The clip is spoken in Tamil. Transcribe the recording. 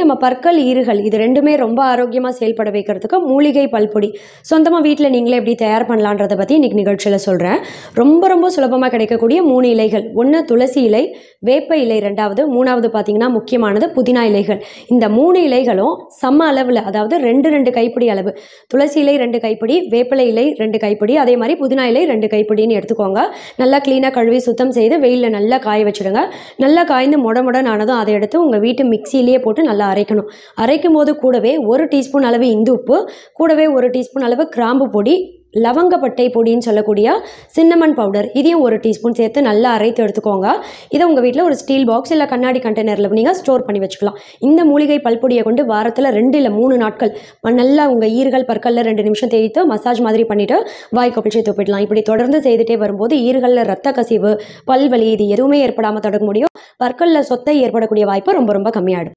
நம்ம பற்கள் ஈறுகள் இது ரெண்டுமே ரொம்ப ஆரோக்கியமாக செயல்பட வைக்கிறதுக்கு மூலிகை பல்பொடி சொந்தமாக வீட்டில் நீங்களே எப்படி தயார் பண்ணலான்றதை பற்றி இன்றைக்கி நிகழ்ச்சியில் சொல்கிறேன் ரொம்ப ரொம்ப சுலபமாக கிடைக்கக்கூடிய மூணு இலைகள் ஒன்று துளசி இலை வேப்ப இலை ரெண்டாவது மூணாவது பார்த்தீங்கன்னா முக்கியமானது புதினா இலைகள் இந்த மூணு இலைகளும் சம அளவில் அதாவது ரெண்டு ரெண்டு கைப்பிடி அளவு துளசி இலை ரெண்டு கைப்பிடி வேப்பிலை இலை ரெண்டு கைப்பிடி அதே மாதிரி புதினா இலை ரெண்டு கைப்பிடின்னு எடுத்துக்கோங்க நல்லா க்ளீனாக கழுவி சுத்தம் செய்து வெயிலில் நல்லா காய வச்சுடுங்க நல்லா காய்ந்து முட ஆனதும் அதை எடுத்து உங்கள் வீட்டு மிக்சியிலேயே போட்டு நல்லா நல்லா அரைக்கணும் அரைக்கும் போது கூடவே ஒரு டீஸ்பூன் அளவு இந்து உப்பு கூடவே ஒரு டீஸ்பூன் அளவு கிராம்பு பொடி லவங்கப்பட்டை பொடின்னு சொல்லக்கூடிய சின்னமன் பவுடர் இதையும் ஒரு டீஸ்பூன் சேர்த்து நல்லா அரைத்து எடுத்துக்கோங்க இதை உங்கள் வீட்டில் ஒரு ஸ்டீல் பாக்ஸ் இல்லை கண்ணாடி கண்டெய்னரில் நீங்கள் ஸ்டோர் பண்ணி வச்சுக்கலாம் இந்த மூலிகை பல்பொடியை கொண்டு வாரத்தில் ரெண்டு இல்லை மூணு நாட்கள் நல்லா உங்கள் ஈர்கள் பற்களில் ரெண்டு நிமிஷம் தேய்த்து மசாஜ் மாதிரி பண்ணிவிட்டு வாய் கொப்பிச்சு துப்பிடலாம் இப்படி தொடர்ந்து செய்துட்டே வரும்போது ஈர்களில் ரத்த கசிவு பல்வலி இது எதுவுமே ஏற்படாமல் தொடங்க முடியும் பற்களில் சொத்தை ஏற்படக்கூடிய வாய்ப்பு ரொம்ப ரொம்ப கம்மியாகிடும்